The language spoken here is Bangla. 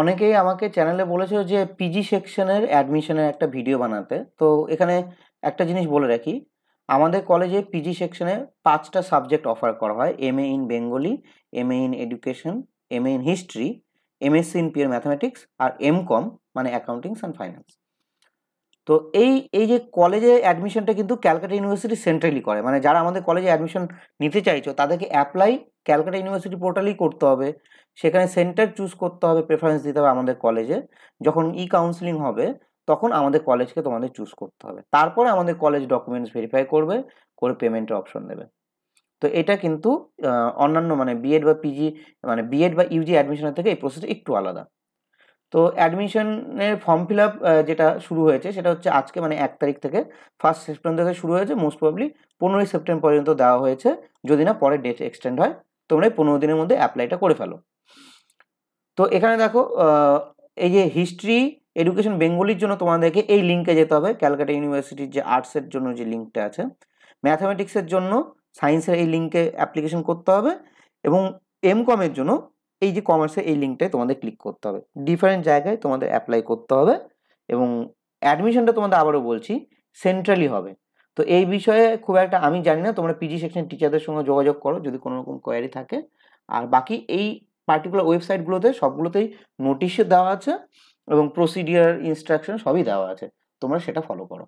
অনেকেই আমাকে চ্যানেলে বলেছে যে পিজি সেকশনের অ্যাডমিশনের একটা ভিডিও বানাতে তো এখানে একটা জিনিস বলে রাখি আমাদের কলেজে পিজি সেকশনে পাঁচটা সাবজেক্ট অফার করা হয় M A in Bengali M A in education M A in history M S in pure mathematics আর এম কম মানে অ্যাকাউন্টিংস অ্যান্ড ফাইন্যান্স তো এই এই যে কলেজে অ্যাডমিশনটা কিন্তু ক্যালকাটা ইউনিভার্সিটি সেন্ট্রালি করে মানে যারা আমাদের কলেজে অ্যাডমিশন নিতে চাইছো তাদেরকে অ্যাপ্লাই ক্যালকাটা ইউনিভার্সিটি পোর্টালেই করতে হবে সেখানে সেন্টার চুজ করতে হবে প্রেফারেন্স দিতে হবে আমাদের কলেজে যখন ই কাউন্সিলিং হবে তখন আমাদের কলেজকে তোমাদের চুজ করতে হবে তারপরে আমাদের কলেজ ডকুমেন্টস ভেরিফাই করবে করে পেমেন্টের অপশন দেবে তো এটা কিন্তু অন্যান্য মানে বিএড বা পিজি মানে বিএড বা ইউজি অ্যাডমিশনের থেকে এই প্রসেসটা একটু আলাদা তো অ্যাডমিশনের ফর্ম ফিল আপ যেটা শুরু হয়েছে সেটা হচ্ছে আজকে মানে এক তারিখ থেকে ফার্স্ট সেপ্টেম্বর থেকে শুরু হয়েছে মোস্ট প্রবলি পনেরোই সেপ্টেম্বর পর্যন্ত দেওয়া হয়েছে যদি না পরে ডেট এক্সটেন্ড হয় তোমরা পনেরো দিনের মধ্যে অ্যাপ্লাইটা করে ফেলো তো এখানে দেখো এই যে হিস্ট্রি এডুকেশন বেঙ্গলির জন্য তোমাদেরকে এই লিঙ্কে যেতে হবে ক্যালকাটা ইউনিভার্সিটির যে আর্টসের জন্য যে লিঙ্কটা আছে ম্যাথামেটিক্সের জন্য সায়েন্সের এই লিঙ্কে অ্যাপ্লিকেশন করতে হবে এবং এম কমের জন্য এই যে কমার্সের এই লিঙ্কটায় তোমাদের ক্লিক করতে হবে ডিফারেন্ট জায়গায় তোমাদের অ্যাপ্লাই করতে হবে এবং অ্যাডমিশনটা তোমাদের আবারও বলছি সেন্ট্রালি হবে তো এই বিষয়ে খুব একটা আমি জানি না তোমরা পিজি সেকশন টিচারদের সঙ্গে যোগাযোগ করো যদি কোনো রকম কোয়ারি থাকে আর বাকি এই পার্টিকুলার ওয়েবসাইটগুলোতে সবগুলোতেই নোটিশে দেওয়া আছে এবং প্রসিডিয়ার ইনস্ট্রাকশন সবই দেওয়া আছে তোমরা সেটা ফলো করো